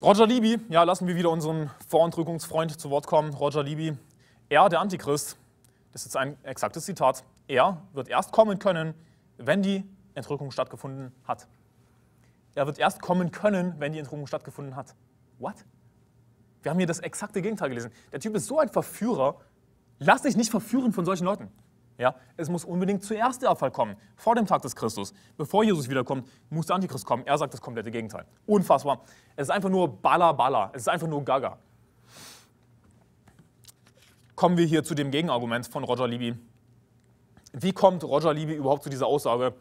Roger Libby, ja, lassen wir wieder unseren Vorentrückungsfreund zu Wort kommen. Roger Libby, er, der Antichrist, das ist jetzt ein exaktes Zitat, er wird erst kommen können, wenn die Entrückung stattgefunden hat. Er wird erst kommen können, wenn die Entrückung stattgefunden hat. What? Wir haben hier das exakte Gegenteil gelesen. Der Typ ist so ein Verführer. Lass dich nicht verführen von solchen Leuten. Ja? Es muss unbedingt zuerst der Abfall kommen, vor dem Tag des Christus. Bevor Jesus wiederkommt, muss der Antichrist kommen. Er sagt das komplette Gegenteil. Unfassbar. Es ist einfach nur Balla Balla. Es ist einfach nur Gaga. Kommen wir hier zu dem Gegenargument von Roger Libby. Wie kommt Roger Libby überhaupt zu dieser Aussage,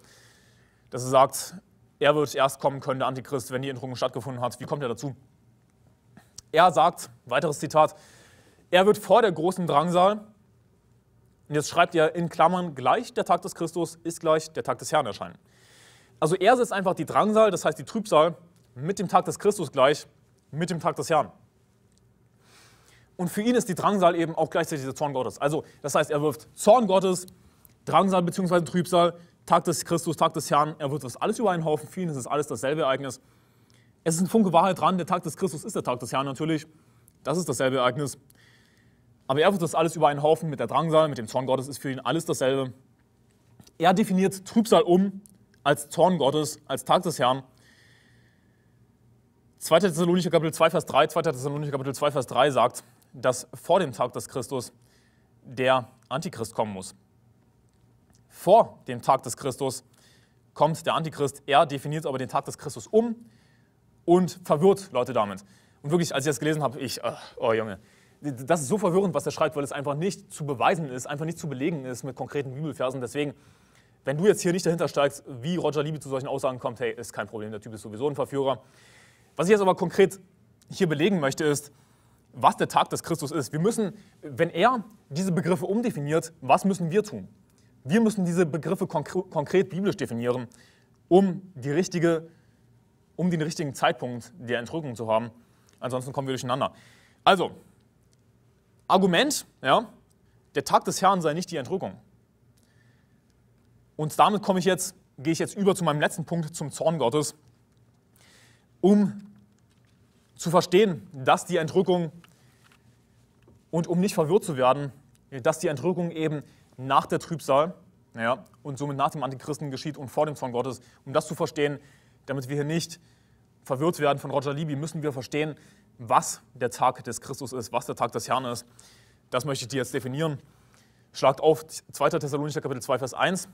dass er sagt, er wird erst kommen können, der Antichrist, wenn die Entrückung stattgefunden hat? Wie kommt er dazu? Er sagt, weiteres Zitat, er wird vor der großen Drangsal und jetzt schreibt er in Klammern gleich, der Tag des Christus ist gleich der Tag des Herrn erscheinen. Also er setzt einfach die Drangsal, das heißt die Trübsal, mit dem Tag des Christus gleich, mit dem Tag des Herrn. Und für ihn ist die Drangsal eben auch gleichzeitig der Zorn Gottes. Also das heißt, er wirft Zorn Gottes, Drangsal bzw. Trübsal, Tag des Christus, Tag des Herrn, er wirft das alles über einen Haufen, für ihn ist es alles dasselbe Ereignis. Es ist ein Funke Wahrheit dran, der Tag des Christus ist der Tag des Herrn natürlich. Das ist dasselbe Ereignis. Aber er wird das alles über einen Haufen mit der Drangsal, mit dem Zorn Gottes, ist für ihn alles dasselbe. Er definiert Trübsal um als Zorn Gottes, als Tag des Herrn. 2. Thessalonicher Kapitel 2, Vers 3, 2. Thessalonicher Kapitel 2, Vers 3 sagt, dass vor dem Tag des Christus der Antichrist kommen muss. Vor dem Tag des Christus kommt der Antichrist. Er definiert aber den Tag des Christus um und verwirrt Leute damit. Und wirklich, als ich das gelesen habe, ich, oh, oh Junge, das ist so verwirrend, was er schreibt, weil es einfach nicht zu beweisen ist, einfach nicht zu belegen ist mit konkreten Bibelfersen. Deswegen, wenn du jetzt hier nicht dahinter steigst, wie Roger Liebe zu solchen Aussagen kommt, hey, ist kein Problem, der Typ ist sowieso ein Verführer. Was ich jetzt aber konkret hier belegen möchte, ist, was der Tag des Christus ist. Wir müssen, wenn er diese Begriffe umdefiniert, was müssen wir tun? Wir müssen diese Begriffe konkre konkret biblisch definieren, um, die richtige, um den richtigen Zeitpunkt der Entrückung zu haben. Ansonsten kommen wir durcheinander. Also, Argument, ja, der Tag des Herrn sei nicht die Entrückung. Und damit komme ich jetzt, gehe ich jetzt über zu meinem letzten Punkt, zum Zorn Gottes, um zu verstehen, dass die Entrückung und um nicht verwirrt zu werden, dass die Entrückung eben nach der Trübsal ja, und somit nach dem Antichristen geschieht und vor dem Zorn Gottes. Um das zu verstehen, damit wir hier nicht verwirrt werden von Roger Libby, müssen wir verstehen, was der Tag des Christus ist, was der Tag des Herrn ist, das möchte ich dir jetzt definieren. Schlagt auf 2. Thessalonicher Kapitel 2, Vers 1.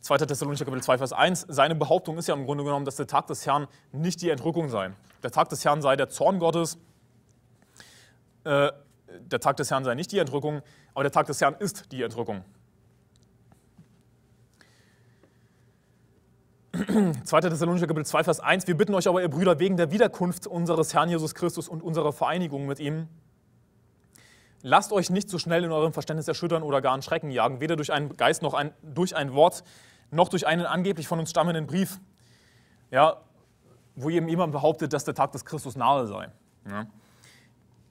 2. Thessalonicher Kapitel 2, Vers 1. Seine Behauptung ist ja im Grunde genommen, dass der Tag des Herrn nicht die Entrückung sei. Der Tag des Herrn sei der Zorn Gottes. Äh, der Tag des Herrn sei nicht die Entrückung, aber der Tag des Herrn ist die Entrückung. 2. Thessalonicher Kapitel 2, Vers 1. Wir bitten euch aber, ihr Brüder, wegen der Wiederkunft unseres Herrn Jesus Christus und unserer Vereinigung mit ihm, lasst euch nicht so schnell in eurem Verständnis erschüttern oder gar in Schrecken jagen, weder durch einen Geist noch ein, durch ein Wort, noch durch einen angeblich von uns stammenden Brief, ja, wo eben jemand behauptet, dass der Tag des Christus nahe sei. Ja.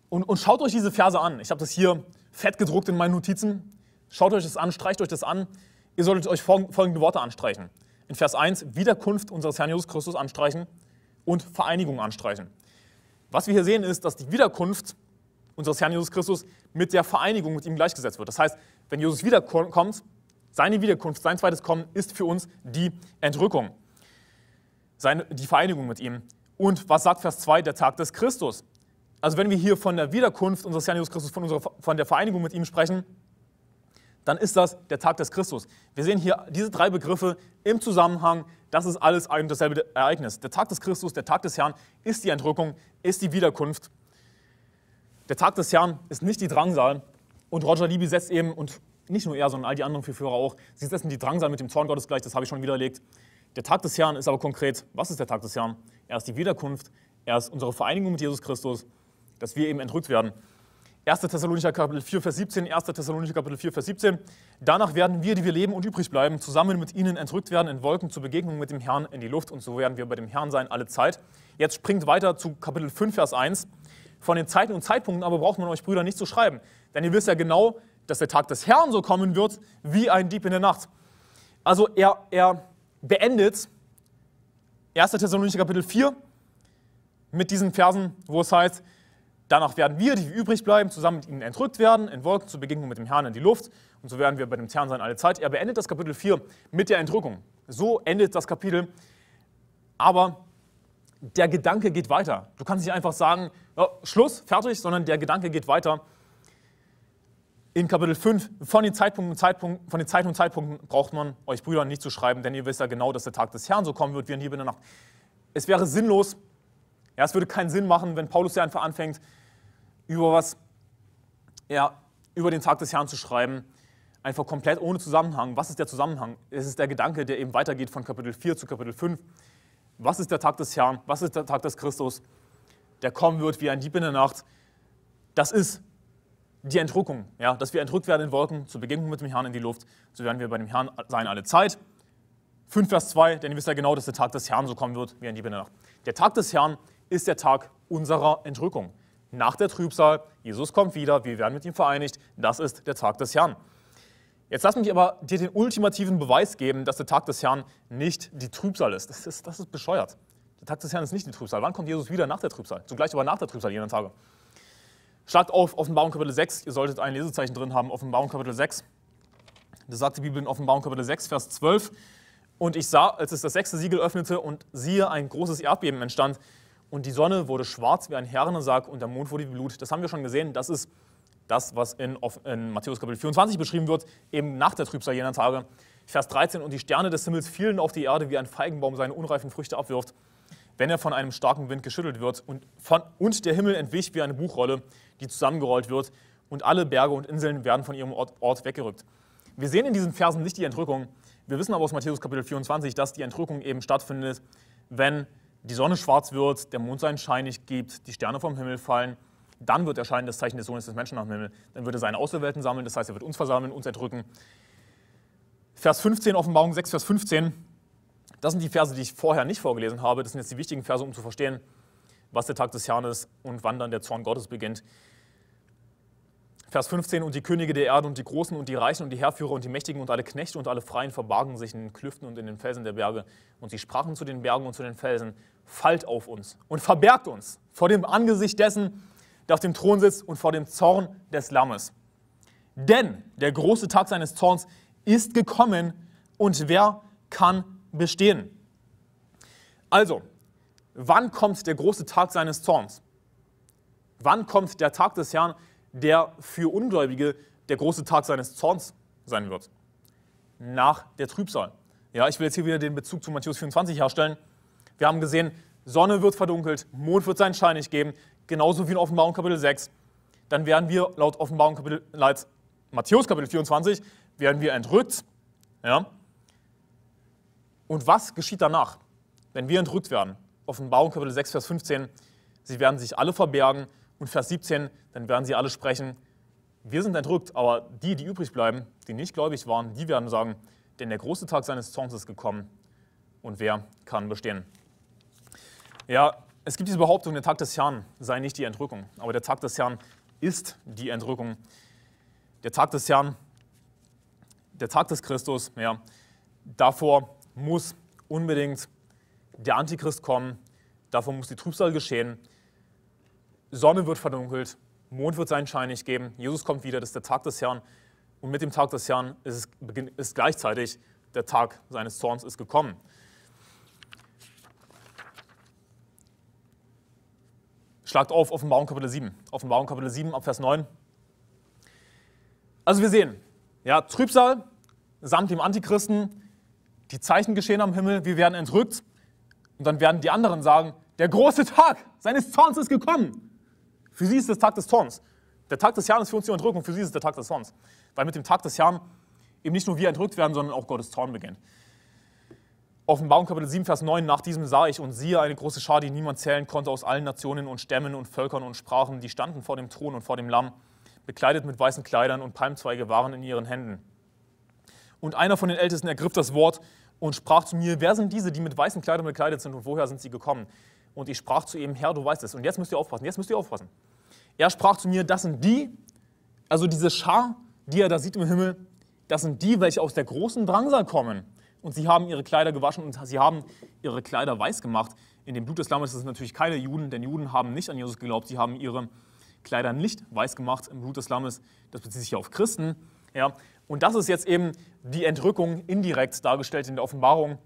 Und, und schaut euch diese Verse an. Ich habe das hier fett gedruckt in meinen Notizen. Schaut euch das an, streicht euch das an. Ihr solltet euch folgende Worte anstreichen in Vers 1 Wiederkunft unseres Herrn Jesus Christus anstreichen und Vereinigung anstreichen. Was wir hier sehen ist, dass die Wiederkunft unseres Herrn Jesus Christus mit der Vereinigung mit ihm gleichgesetzt wird. Das heißt, wenn Jesus wiederkommt, seine Wiederkunft, sein zweites Kommen ist für uns die Entrückung, seine, die Vereinigung mit ihm. Und was sagt Vers 2, der Tag des Christus? Also wenn wir hier von der Wiederkunft unseres Herrn Jesus Christus, von, unserer, von der Vereinigung mit ihm sprechen, dann ist das der Tag des Christus. Wir sehen hier diese drei Begriffe im Zusammenhang. Das ist alles ein und dasselbe Ereignis. Der Tag des Christus, der Tag des Herrn ist die Entrückung, ist die Wiederkunft. Der Tag des Herrn ist nicht die Drangsal. Und Roger Libby setzt eben, und nicht nur er, sondern all die anderen Führer auch, sie setzen die Drangsal mit dem Zorn Gottes gleich, das habe ich schon widerlegt. Der Tag des Herrn ist aber konkret. Was ist der Tag des Herrn? Er ist die Wiederkunft, er ist unsere Vereinigung mit Jesus Christus, dass wir eben entrückt werden. 1. Thessalonicher Kapitel 4, Vers 17, 1. Thessalonicher Kapitel 4, Vers 17. Danach werden wir, die wir leben und übrig bleiben, zusammen mit ihnen entrückt werden in Wolken zur Begegnung mit dem Herrn in die Luft und so werden wir bei dem Herrn sein alle Zeit. Jetzt springt weiter zu Kapitel 5, Vers 1. Von den Zeiten und Zeitpunkten aber braucht man euch Brüder nicht zu schreiben, denn ihr wisst ja genau, dass der Tag des Herrn so kommen wird wie ein Dieb in der Nacht. Also er, er beendet 1. Thessalonicher Kapitel 4 mit diesen Versen, wo es heißt, Danach werden wir, die übrig bleiben, zusammen mit ihnen entrückt werden, in Wolken zur Begegnung mit dem Herrn in die Luft. Und so werden wir bei dem Herrn sein alle Zeit. Er beendet das Kapitel 4 mit der Entrückung. So endet das Kapitel. Aber der Gedanke geht weiter. Du kannst nicht einfach sagen, ja, Schluss, fertig, sondern der Gedanke geht weiter. In Kapitel 5, von den, Zeitpunkten, Zeitpunkt, von den Zeiten und Zeitpunkten braucht man euch Brüdern nicht zu schreiben, denn ihr wisst ja genau, dass der Tag des Herrn so kommen wird wie in der Nacht. Es wäre sinnlos, ja, es würde keinen Sinn machen, wenn Paulus hier einfach anfängt, über was, ja, über den Tag des Herrn zu schreiben, einfach komplett ohne Zusammenhang. Was ist der Zusammenhang? Es ist der Gedanke, der eben weitergeht von Kapitel 4 zu Kapitel 5. Was ist der Tag des Herrn? Was ist der Tag des Christus, der kommen wird wie ein Dieb in der Nacht? Das ist die Entrückung, ja, dass wir entrückt werden in Wolken zur Begegnung mit dem Herrn in die Luft. So werden wir bei dem Herrn sein alle Zeit. 5 Vers 2, denn ihr wisst ja genau, dass der Tag des Herrn so kommen wird wie ein Dieb in der Nacht. Der Tag des Herrn ist der Tag unserer Entrückung nach der Trübsal, Jesus kommt wieder, wir werden mit ihm vereinigt, das ist der Tag des Herrn. Jetzt lass mich aber dir den ultimativen Beweis geben, dass der Tag des Herrn nicht die Trübsal ist. Das ist, das ist bescheuert. Der Tag des Herrn ist nicht die Trübsal. Wann kommt Jesus wieder nach der Trübsal? Zugleich aber nach der Trübsal jener Tage. Schlagt auf Offenbarung Kapitel 6. Ihr solltet ein Lesezeichen drin haben. Offenbarung Kapitel 6. Das sagt die Bibel in Offenbarung Kapitel 6, Vers 12. Und ich sah, als es das sechste Siegel öffnete und siehe, ein großes Erdbeben entstand und die Sonne wurde schwarz wie ein Herrensack und der Mond wurde wie Blut. Das haben wir schon gesehen, das ist das, was in, in Matthäus Kapitel 24 beschrieben wird, eben nach der Trübsal jener Tage. Vers 13, und die Sterne des Himmels fielen auf die Erde, wie ein Feigenbaum seine unreifen Früchte abwirft, wenn er von einem starken Wind geschüttelt wird, und, von, und der Himmel entwich wie eine Buchrolle, die zusammengerollt wird, und alle Berge und Inseln werden von ihrem Ort, Ort weggerückt. Wir sehen in diesen Versen nicht die Entrückung. Wir wissen aber aus Matthäus Kapitel 24, dass die Entrückung eben stattfindet, wenn die Sonne schwarz wird, der Mond seinen Schein nicht gibt, die Sterne vom Himmel fallen, dann wird erscheinen das Zeichen des Sohnes des Menschen nach dem Himmel. Dann wird er seine Auserwählten sammeln, das heißt, er wird uns versammeln, uns erdrücken. Vers 15, Offenbarung 6, Vers 15. Das sind die Verse, die ich vorher nicht vorgelesen habe. Das sind jetzt die wichtigen Verse, um zu verstehen, was der Tag des Herrn ist und wann dann der Zorn Gottes beginnt. Vers 15, und die Könige der Erde und die Großen und die Reichen und die Herrführer und die Mächtigen und alle Knechte und alle Freien verbargen sich in den Klüften und in den Felsen der Berge. Und sie sprachen zu den Bergen und zu den Felsen, fallt auf uns und verbergt uns vor dem Angesicht dessen, der auf dem Thron sitzt und vor dem Zorn des Lammes. Denn der große Tag seines Zorns ist gekommen und wer kann bestehen? Also, wann kommt der große Tag seines Zorns? Wann kommt der Tag des Herrn, der für Ungläubige der große Tag seines Zorns sein wird. Nach der Trübsal. Ja, ich will jetzt hier wieder den Bezug zu Matthäus 24 herstellen. Wir haben gesehen, Sonne wird verdunkelt, Mond wird seinen Schein nicht geben, genauso wie in Offenbarung Kapitel 6. Dann werden wir laut Offenbarung Kapitel, laut Matthäus Kapitel 24, werden wir entrückt. Ja? Und was geschieht danach, wenn wir entrückt werden? Offenbarung Kapitel 6, Vers 15. Sie werden sich alle verbergen und Vers 17, dann werden sie alle sprechen, wir sind entrückt, aber die, die übrig bleiben, die nicht gläubig waren, die werden sagen, denn der große Tag seines Zorns ist gekommen und wer kann bestehen? Ja, es gibt diese Behauptung, der Tag des Herrn sei nicht die Entrückung, aber der Tag des Herrn ist die Entrückung. Der Tag des Herrn, der Tag des Christus, ja, davor muss unbedingt der Antichrist kommen, davor muss die Trübsal geschehen, Sonne wird verdunkelt, Mond wird seinen Schein nicht geben, Jesus kommt wieder, das ist der Tag des Herrn. Und mit dem Tag des Herrn ist, es, ist gleichzeitig der Tag seines Zorns ist gekommen. Schlagt auf Offenbarung Kapitel 7. Offenbarung Kapitel 7 ab Vers 9. Also wir sehen, ja, Trübsal samt dem Antichristen, die Zeichen geschehen am Himmel, wir werden entrückt. Und dann werden die anderen sagen, der große Tag seines Zorns ist gekommen. Für sie ist es der Tag des Zorns. Der Tag des Herrn ist für uns die Entrückung, für sie ist es der Tag des Zorns. Weil mit dem Tag des Herrn eben nicht nur wir entrückt werden, sondern auch Gottes Zorn beginnt. Offenbarung Kapitel 7, Vers 9, nach diesem sah ich und siehe eine große Schar, die niemand zählen konnte, aus allen Nationen und Stämmen und Völkern und Sprachen, die standen vor dem Thron und vor dem Lamm, bekleidet mit weißen Kleidern und Palmzweige waren in ihren Händen. Und einer von den Ältesten ergriff das Wort und sprach zu mir, wer sind diese, die mit weißen Kleidern bekleidet sind und woher sind sie gekommen? Und ich sprach zu ihm, Herr, du weißt es. Und jetzt müsst ihr aufpassen, jetzt müsst ihr aufpassen. Er sprach zu mir, das sind die, also diese Schar, die er da sieht im Himmel, das sind die, welche aus der großen Drangsal kommen. Und sie haben ihre Kleider gewaschen und sie haben ihre Kleider weiß gemacht. In dem Blut des Lammes sind natürlich keine Juden, denn Juden haben nicht an Jesus geglaubt. Sie haben ihre Kleider nicht weiß gemacht im Blut des Lammes. Das bezieht sich hier auf Christen. Ja. Und das ist jetzt eben die Entrückung indirekt dargestellt in der Offenbarung.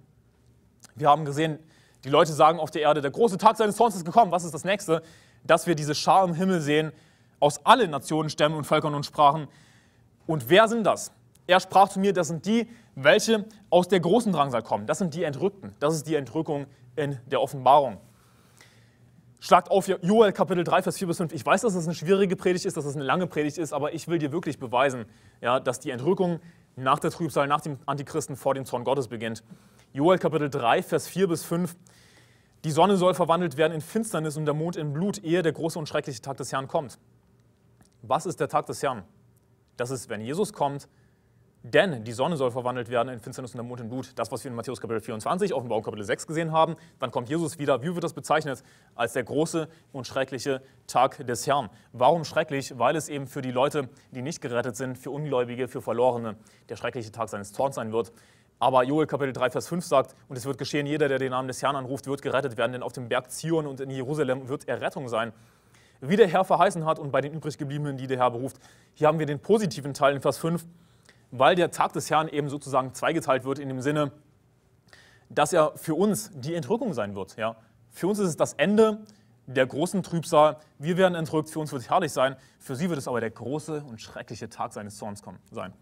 Wir haben gesehen, die Leute sagen auf der Erde, der große Tag seines Zorns ist gekommen. Was ist das nächste? Dass wir diese Schar im Himmel sehen, aus allen Nationen, Stämmen und Völkern und Sprachen. Und wer sind das? Er sprach zu mir, das sind die, welche aus der großen Drangsal kommen. Das sind die Entrückten. Das ist die Entrückung in der Offenbarung. Schlagt auf Joel Kapitel 3, Vers 4 bis 5. Ich weiß, dass es das eine schwierige Predigt ist, dass es das eine lange Predigt ist, aber ich will dir wirklich beweisen, ja, dass die Entrückung nach der Trübsal, nach dem Antichristen, vor dem Zorn Gottes beginnt. Joel Kapitel 3, Vers 4 bis 5. Die Sonne soll verwandelt werden in Finsternis und der Mond in Blut, ehe der große und schreckliche Tag des Herrn kommt. Was ist der Tag des Herrn? Das ist, wenn Jesus kommt, denn die Sonne soll verwandelt werden in Finsternis und der Mond in Blut. Das, was wir in Matthäus Kapitel 24, Offenbarung Kapitel 6 gesehen haben. Dann kommt Jesus wieder. Wie wird das bezeichnet? Als der große und schreckliche Tag des Herrn. Warum schrecklich? Weil es eben für die Leute, die nicht gerettet sind, für Ungläubige, für Verlorene, der schreckliche Tag seines Zorns sein wird. Aber Joel Kapitel 3, Vers 5 sagt, und es wird geschehen, jeder, der den Namen des Herrn anruft, wird gerettet werden, denn auf dem Berg Zion und in Jerusalem wird Errettung sein. Wie der Herr verheißen hat und bei den übrig gebliebenen, die der Herr beruft. Hier haben wir den positiven Teil in Vers 5, weil der Tag des Herrn eben sozusagen zweigeteilt wird in dem Sinne, dass er für uns die Entrückung sein wird. Ja? Für uns ist es das Ende der großen Trübsal. Wir werden entrückt, für uns wird es herrlich sein. Für sie wird es aber der große und schreckliche Tag seines Zorns kommen, sein.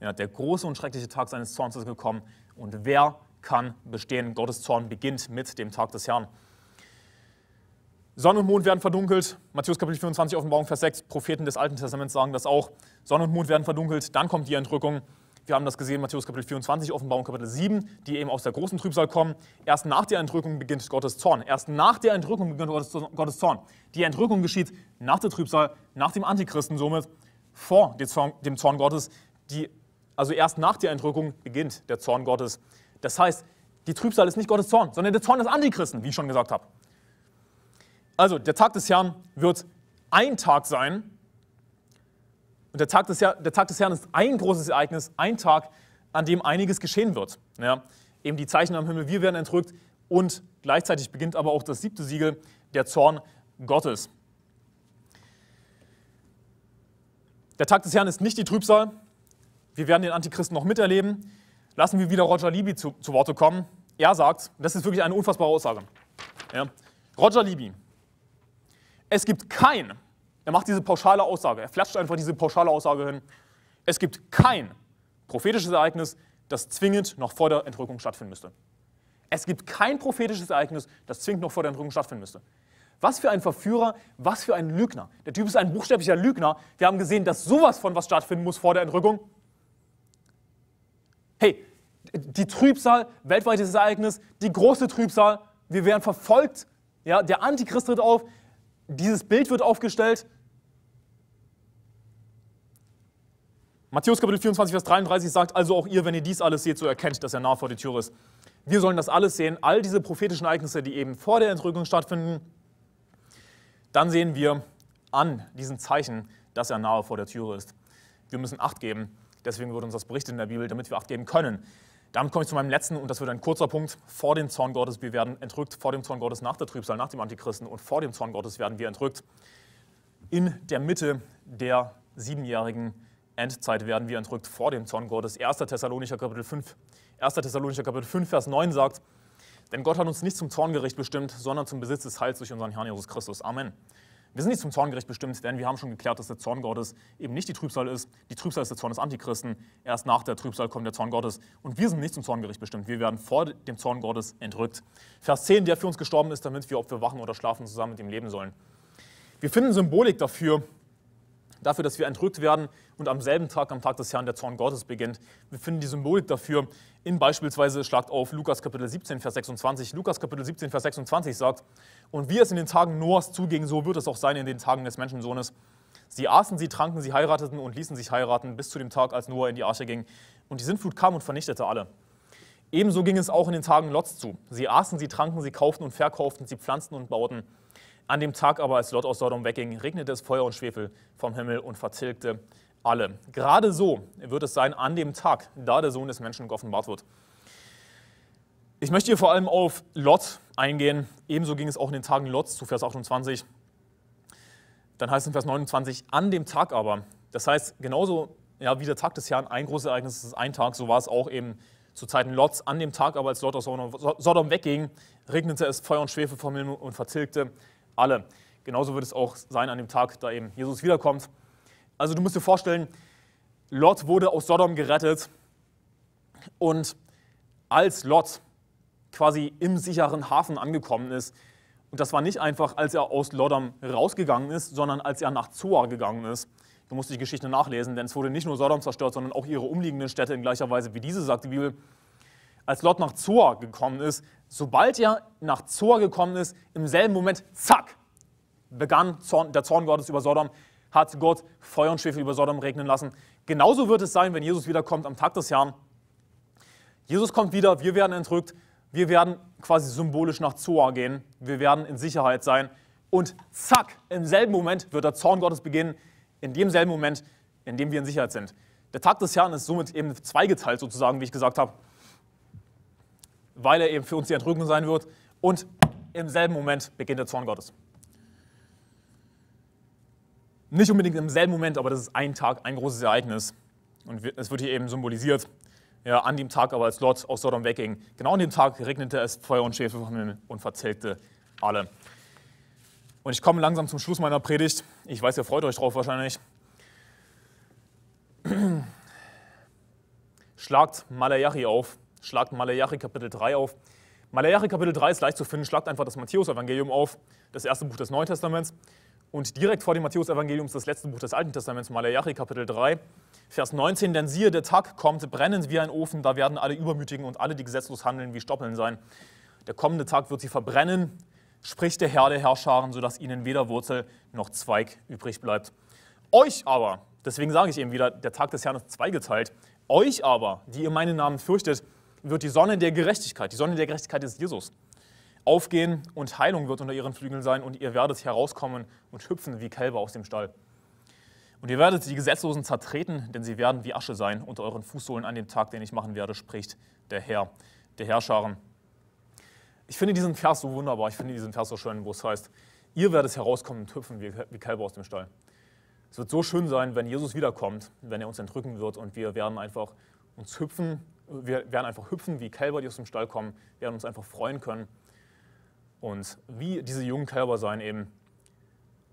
Denn der große und schreckliche Tag seines Zorns ist gekommen. Und wer kann bestehen? Gottes Zorn beginnt mit dem Tag des Herrn. Sonne und Mond werden verdunkelt. Matthäus Kapitel 24, Offenbarung, Vers 6. Propheten des Alten Testaments sagen das auch. Sonne und Mond werden verdunkelt, dann kommt die Entrückung. Wir haben das gesehen, Matthäus Kapitel 24, Offenbarung Kapitel 7, die eben aus der großen Trübsal kommen. Erst nach der Entrückung beginnt Gottes Zorn. Erst nach der Entrückung beginnt Gottes Zorn. Die Entrückung geschieht nach der Trübsal, nach dem Antichristen somit, vor dem Zorn Gottes. Die also erst nach der Entrückung beginnt der Zorn Gottes. Das heißt, die Trübsal ist nicht Gottes Zorn, sondern der Zorn des Antichristen, wie ich schon gesagt habe. Also der Tag des Herrn wird ein Tag sein. Und der Tag des, Herr, der Tag des Herrn ist ein großes Ereignis, ein Tag, an dem einiges geschehen wird. Ja, eben die Zeichen am Himmel, wir werden entrückt und gleichzeitig beginnt aber auch das siebte Siegel, der Zorn Gottes. Der Tag des Herrn ist nicht die Trübsal, wir werden den Antichristen noch miterleben. Lassen wir wieder Roger Libby zu, zu Worte kommen. Er sagt, das ist wirklich eine unfassbare Aussage. Ja. Roger Libby, es gibt kein, er macht diese pauschale Aussage, er flatscht einfach diese pauschale Aussage hin, es gibt kein prophetisches Ereignis, das zwingend noch vor der Entrückung stattfinden müsste. Es gibt kein prophetisches Ereignis, das zwingend noch vor der Entrückung stattfinden müsste. Was für ein Verführer, was für ein Lügner. Der Typ ist ein buchstäblicher Lügner. Wir haben gesehen, dass sowas von was stattfinden muss vor der Entrückung. Hey, die Trübsal, weltweites Ereignis, die große Trübsal, wir werden verfolgt, ja, der Antichrist tritt auf, dieses Bild wird aufgestellt. Matthäus Kapitel 24, Vers 33 sagt, also auch ihr, wenn ihr dies alles seht, so erkennt, dass er nah vor der Tür ist. Wir sollen das alles sehen, all diese prophetischen Ereignisse, die eben vor der Entrückung stattfinden. Dann sehen wir an diesen Zeichen, dass er nahe vor der Tür ist. Wir müssen Acht geben Deswegen wird uns das berichtet in der Bibel, damit wir Acht geben können. Damit komme ich zu meinem letzten und das wird ein kurzer Punkt. Vor dem Zorn Gottes, wir werden entrückt. Vor dem Zorn Gottes nach der Trübsal, nach dem Antichristen und vor dem Zorn Gottes werden wir entrückt. In der Mitte der siebenjährigen Endzeit werden wir entrückt vor dem Zorn Gottes. 1. Thessalonicher Kapitel 5, 1. Thessalonicher Kapitel 5, Vers 9 sagt, denn Gott hat uns nicht zum Zorngericht bestimmt, sondern zum Besitz des Heils durch unseren Herrn Jesus Christus. Amen. Wir sind nicht zum Zorngericht bestimmt, denn wir haben schon geklärt, dass der Zorn Gottes eben nicht die Trübsal ist. Die Trübsal ist der Zorn des Antichristen. Erst nach der Trübsal kommt der Zorn Gottes. Und wir sind nicht zum Zorngericht bestimmt. Wir werden vor dem Zorn Gottes entrückt. Vers 10, der für uns gestorben ist, damit wir, ob wir wachen oder schlafen, zusammen mit ihm leben sollen. Wir finden Symbolik dafür, dafür, dass wir entrückt werden und am selben Tag, am Tag des Herrn, der Zorn Gottes beginnt. Wir finden die Symbolik dafür in beispielsweise, schlagt auf, Lukas Kapitel 17, Vers 26. Lukas Kapitel 17, Vers 26 sagt, und wie es in den Tagen Noahs zuging, so wird es auch sein in den Tagen des Menschensohnes. Sie aßen, sie tranken, sie heirateten und ließen sich heiraten, bis zu dem Tag, als Noah in die Arche ging. Und die Sintflut kam und vernichtete alle. Ebenso ging es auch in den Tagen Lots zu. Sie aßen, sie tranken, sie kauften und verkauften, sie pflanzten und bauten. An dem Tag aber, als Lot aus Sodom wegging, regnete es Feuer und Schwefel vom Himmel und vertilgte alle. Gerade so wird es sein an dem Tag, da der Sohn des Menschen geoffenbart wird. Ich möchte hier vor allem auf Lot eingehen. Ebenso ging es auch in den Tagen Lots zu Vers 28. Dann heißt es in Vers 29, an dem Tag aber. Das heißt, genauso ja, wie der Tag des Herrn ein großes Ereignis ist, ein Tag, so war es auch eben zu Zeiten Lots. An dem Tag aber, als Lot aus Sodom wegging, regnete es Feuer und Schwefel vom Himmel und vertilgte alle. Genauso wird es auch sein an dem Tag, da eben Jesus wiederkommt. Also du musst dir vorstellen, Lot wurde aus Sodom gerettet und als Lot quasi im sicheren Hafen angekommen ist, und das war nicht einfach, als er aus Lodom rausgegangen ist, sondern als er nach Zoar gegangen ist. Du musst die Geschichte nachlesen, denn es wurde nicht nur Sodom zerstört, sondern auch ihre umliegenden Städte in gleicher Weise wie diese, sagt die Bibel. Als Lot nach Zoar gekommen ist, sobald er nach Zor gekommen ist, im selben Moment, zack, begann Zorn, der Zorn Gottes über Sodom, hat Gott Feuer und Schwefel über Sodom regnen lassen. Genauso wird es sein, wenn Jesus wiederkommt am Tag des Herrn. Jesus kommt wieder, wir werden entrückt, wir werden quasi symbolisch nach Zoar gehen, wir werden in Sicherheit sein und zack, im selben Moment wird der Zorn Gottes beginnen, in demselben Moment, in dem wir in Sicherheit sind. Der Tag des Herrn ist somit eben zweigeteilt sozusagen, wie ich gesagt habe weil er eben für uns die Entrückung sein wird. Und im selben Moment beginnt der Zorn Gottes. Nicht unbedingt im selben Moment, aber das ist ein Tag, ein großes Ereignis. Und es wird hier eben symbolisiert, ja, an dem Tag aber, als Lot aus Sodom wegging, genau an dem Tag regnete es Feuer und Schäfer vom Himmel und verzehrte alle. Und ich komme langsam zum Schluss meiner Predigt. Ich weiß, ihr freut euch drauf wahrscheinlich. Schlagt Malayachi auf, Schlagt Malachi Kapitel 3 auf. Malachi Kapitel 3 ist leicht zu finden. Schlagt einfach das Matthäusevangelium auf, das erste Buch des Neuen Testaments. Und direkt vor dem Matthäusevangelium ist das letzte Buch des Alten Testaments, Malachi Kapitel 3, Vers 19. Denn siehe, der Tag kommt brennend wie ein Ofen, da werden alle Übermütigen und alle, die gesetzlos handeln, wie Stoppeln sein. Der kommende Tag wird sie verbrennen, spricht der Herr der Herrscharen, sodass ihnen weder Wurzel noch Zweig übrig bleibt. Euch aber, deswegen sage ich eben wieder, der Tag des Herrn ist zweigeteilt, euch aber, die ihr meinen Namen fürchtet, wird die Sonne der Gerechtigkeit, die Sonne der Gerechtigkeit ist Jesus, aufgehen und Heilung wird unter ihren Flügeln sein und ihr werdet herauskommen und hüpfen wie Kälber aus dem Stall. Und ihr werdet die Gesetzlosen zertreten, denn sie werden wie Asche sein unter euren Fußsohlen an dem Tag, den ich machen werde, spricht der Herr, der Herrscharen. Ich finde diesen Vers so wunderbar, ich finde diesen Vers so schön, wo es heißt, ihr werdet herauskommen und hüpfen wie, Kälber aus dem Stall. Es wird so schön sein, wenn Jesus wiederkommt, wenn er uns entrücken wird und wir werden einfach uns hüpfen wir werden einfach hüpfen wie Kälber, die aus dem Stall kommen, werden uns einfach freuen können. Und wie diese jungen Kälber sein eben,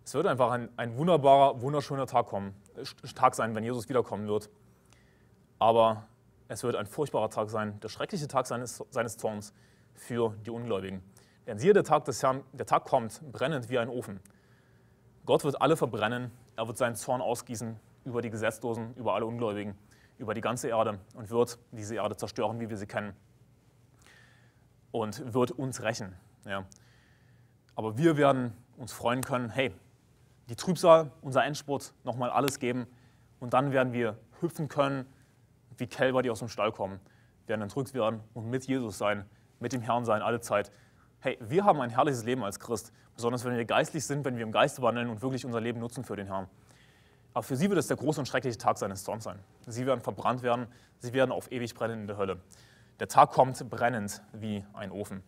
es wird einfach ein, ein wunderbarer, wunderschöner Tag, kommen, Tag sein, wenn Jesus wiederkommen wird. Aber es wird ein furchtbarer Tag sein, der schreckliche Tag seines, seines Zorns für die Ungläubigen. Denn siehe, der Tag des Herrn, der Tag kommt, brennend wie ein Ofen. Gott wird alle verbrennen, er wird seinen Zorn ausgießen über die Gesetzlosen, über alle Ungläubigen über die ganze Erde und wird diese Erde zerstören, wie wir sie kennen. Und wird uns rächen. Ja. Aber wir werden uns freuen können, hey, die Trübsal, unser Endspurt, nochmal alles geben. Und dann werden wir hüpfen können, wie Kälber, die aus dem Stall kommen, werden entrückt werden und mit Jesus sein, mit dem Herrn sein, alle Zeit. Hey, wir haben ein herrliches Leben als Christ, besonders wenn wir geistlich sind, wenn wir im Geiste wandeln und wirklich unser Leben nutzen für den Herrn. Aber für sie wird es der große und schreckliche Tag seines Zorns sein. Sie werden verbrannt werden, sie werden auf ewig brennen in der Hölle. Der Tag kommt brennend wie ein Ofen.